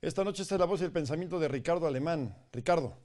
Esta noche está la voz y el pensamiento de Ricardo Alemán. Ricardo.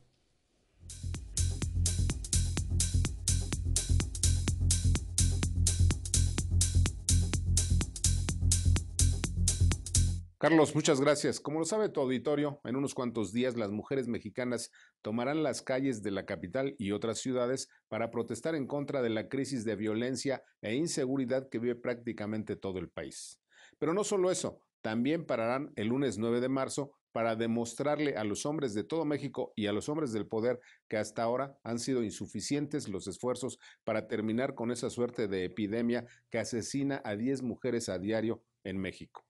Carlos, muchas gracias. Como lo sabe tu auditorio, en unos cuantos días las mujeres mexicanas tomarán las calles de la capital y otras ciudades para protestar en contra de la crisis de violencia e inseguridad que vive prácticamente todo el país. Pero no solo eso, también pararán el lunes 9 de marzo para demostrarle a los hombres de todo México y a los hombres del poder que hasta ahora han sido insuficientes los esfuerzos para terminar con esa suerte de epidemia que asesina a 10 mujeres a diario en México.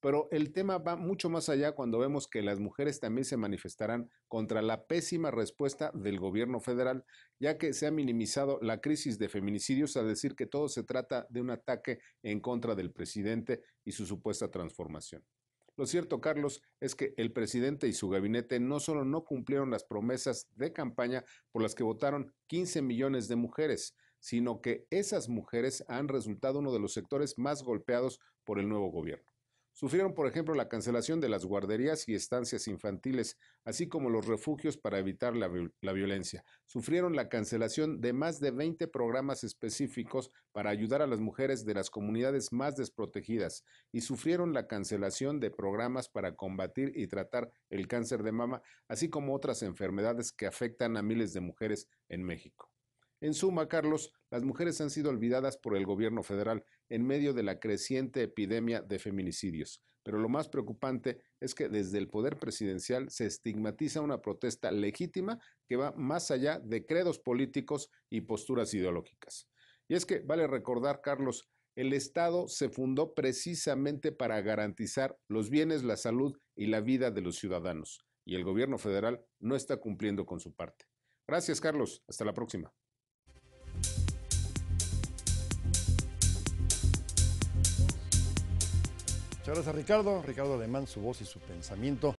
Pero el tema va mucho más allá cuando vemos que las mujeres también se manifestarán contra la pésima respuesta del gobierno federal, ya que se ha minimizado la crisis de feminicidios a decir que todo se trata de un ataque en contra del presidente y su supuesta transformación. Lo cierto, Carlos, es que el presidente y su gabinete no solo no cumplieron las promesas de campaña por las que votaron 15 millones de mujeres, sino que esas mujeres han resultado uno de los sectores más golpeados por el nuevo gobierno sufrieron, por ejemplo, la cancelación de las guarderías y estancias infantiles, así como los refugios para evitar la, violencia. Sufrieron la cancelación de más de 20 programas específicos para ayudar a las mujeres de las comunidades más desprotegidas y sufrieron la cancelación de programas para combatir y tratar el cáncer de mama, así como otras enfermedades que afectan a miles de mujeres en México. En suma, Carlos, las mujeres han sido olvidadas por el gobierno federal en medio de la creciente epidemia de feminicidios. Pero lo más preocupante es que desde el poder presidencial se estigmatiza una protesta legítima que va más allá de credos políticos y posturas ideológicas. Y es que, vale recordar, Carlos, el Estado se fundó precisamente para garantizar los bienes, la salud y la vida de los ciudadanos, y el gobierno federal no está cumpliendo con su parte. Gracias, Carlos. Hasta la próxima. Muchas gracias Ricardo, Ricardo Ademán, su voz y su pensamiento.